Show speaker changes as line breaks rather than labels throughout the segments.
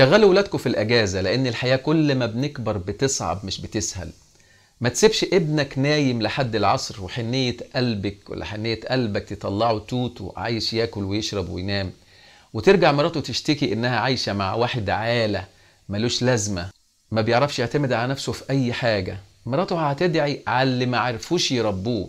شغلوا ولادكم في الاجازه لان الحياه كل ما بنكبر بتصعب مش بتسهل ما تسيبش ابنك نايم لحد العصر وحنيه قلبك ولا حنيه قلبك تطلعه توتو عايش ياكل ويشرب وينام وترجع مراته تشتكي انها عايشه مع واحد عاله ملوش لازمه ما بيعرفش يعتمد على نفسه في اي حاجه مراته هتدعي على اللي ما عرفوش يربوه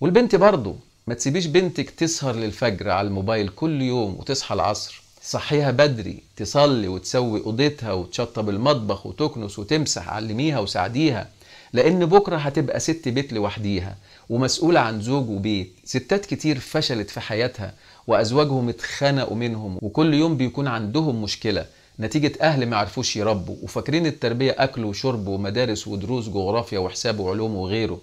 والبنت برضه ما تسيبيش بنتك تسهر للفجر على الموبايل كل يوم وتصحى العصر صحيها بدري تصلي وتسوي اوضتها وتشطب المطبخ وتكنس وتمسح علميها وساعديها لان بكره هتبقى ست بيت لوحديها ومسؤوله عن زوج وبيت ستات كتير فشلت في حياتها وازواجهم اتخنقوا منهم وكل يوم بيكون عندهم مشكله نتيجة أهل ما عرفوش يربوا وفاكرين التربية أكل وشرب ومدارس ودروس جغرافيا وحساب وعلوم وغيره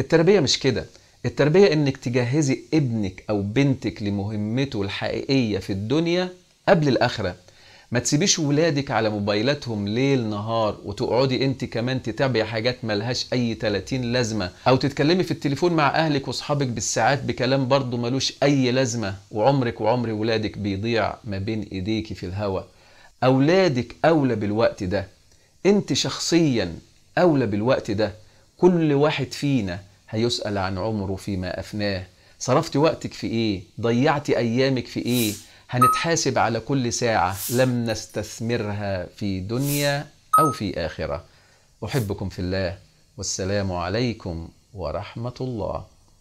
التربية مش كده التربية إنك تجهزي ابنك أو بنتك لمهمته الحقيقية في الدنيا قبل الآخرة ما تسيبيش ولادك على موبايلاتهم ليل نهار وتقعدي انت كمان تتابعي حاجات ملهاش اي 30 لازمه او تتكلمي في التليفون مع اهلك واصحابك بالساعات بكلام برضه ملوش اي لازمه وعمرك وعمر ولادك بيضيع ما بين ايديكي في الهوا اولادك اولى بالوقت ده انت شخصيا اولى بالوقت ده كل واحد فينا هيسال عن عمره فيما افناه صرفتي وقتك في ايه ضيعتي ايامك في ايه هنتحاسب على كل ساعة لم نستثمرها في دنيا أو في آخرة أحبكم في الله والسلام عليكم ورحمة الله